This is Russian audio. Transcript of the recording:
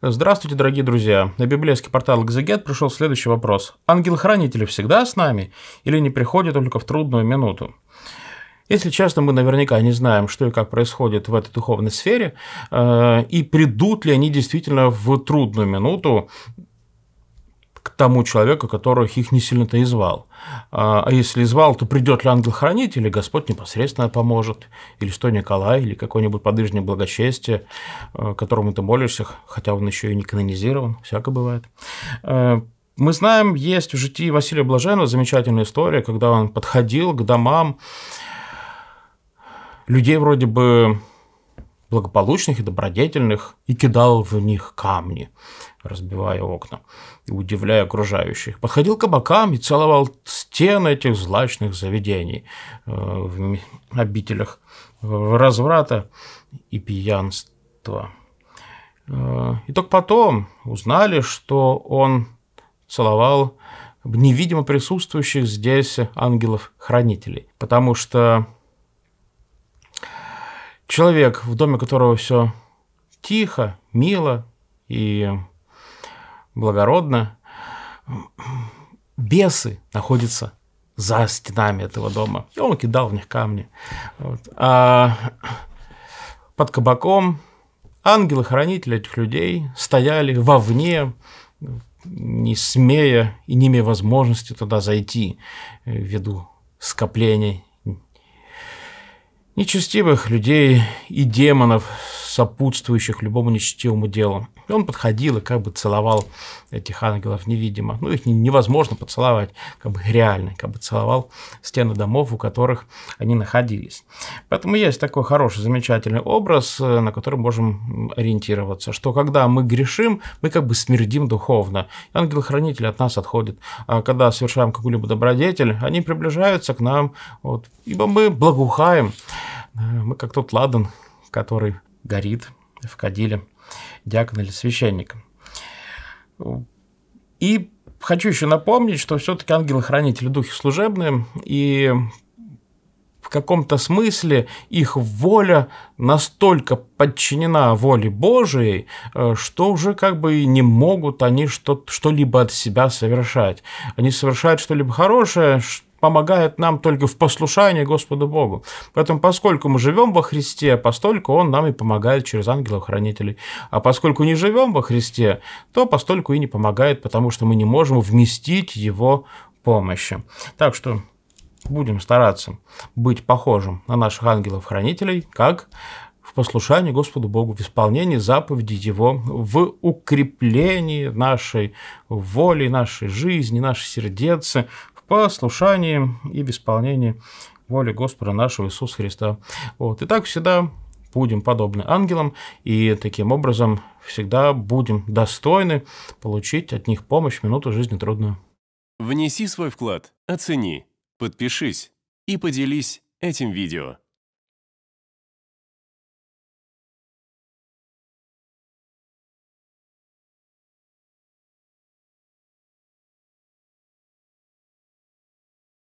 Здравствуйте, дорогие друзья! На библейский портал Экзегет пришел следующий вопрос. Ангел-хранитель всегда с нами или не приходит только в трудную минуту? Если честно, мы наверняка не знаем, что и как происходит в этой духовной сфере, э, и придут ли они действительно в трудную минуту тому человеку, который их не сильно-то и звал. А, а если и звал, то придет ли ангел-хранитель, или Господь непосредственно поможет, или что Николай, или какой-нибудь подвижник благочестия, а, которому ты молишься, хотя он еще и не канонизирован, всякое бывает. А, мы знаем, есть в житии Василия Блаженного замечательная история, когда он подходил к домам людей вроде бы благополучных и добродетельных, и кидал в них камни, разбивая окна и удивляя окружающих. Подходил к кабакам и целовал стены этих злачных заведений э, в обителях разврата и пьянства. Э, и только потом узнали, что он целовал невидимо присутствующих здесь ангелов-хранителей, потому что человек, в доме которого все тихо, мило и благородно, бесы находятся за стенами этого дома. И он кидал в них камни. Вот. А под кабаком ангелы-хранители этих людей стояли вовне, не смея и не имея возможности туда зайти ввиду скоплений нечестивых людей и демонов сопутствующих любому нечестивому делу. И он подходил и как бы целовал этих ангелов невидимо. Ну, их невозможно поцеловать, как бы реально, как бы целовал стены домов, у которых они находились. Поэтому есть такой хороший, замечательный образ, э, на который можем ориентироваться, что когда мы грешим, мы как бы смердим духовно. Ангел-хранитель от нас отходит. А когда совершаем какую-либо добродетель, они приближаются к нам, вот, ибо мы благоухаем, э, мы как тот ладан, который горит в кадиле диакон или священник. И хочу еще напомнить, что все-таки ангелы-хранители духи служебные, и в каком-то смысле их воля настолько подчинена воле Божией, э, что уже как бы не могут они что-либо от себя совершать. Они совершают что-либо хорошее, помогает нам только в послушании Господу Богу. Поэтому, поскольку мы живем во Христе, постольку Он нам и помогает через ангелов-хранителей. А поскольку не живем во Христе, то постольку и не помогает, потому что мы не можем вместить Его помощи. Так что будем стараться быть похожим на наших ангелов-хранителей, как в послушании Господу Богу, в исполнении заповеди Его, в укреплении нашей воли, нашей жизни, нашей сердец по послушании и в исполнении воли Господа нашего Иисуса Христа. Вот. И так всегда будем подобны ангелам, и таким образом всегда будем достойны получить от них помощь в минуту жизни трудную. Внеси свой вклад, оцени, подпишись и поделись этим видео.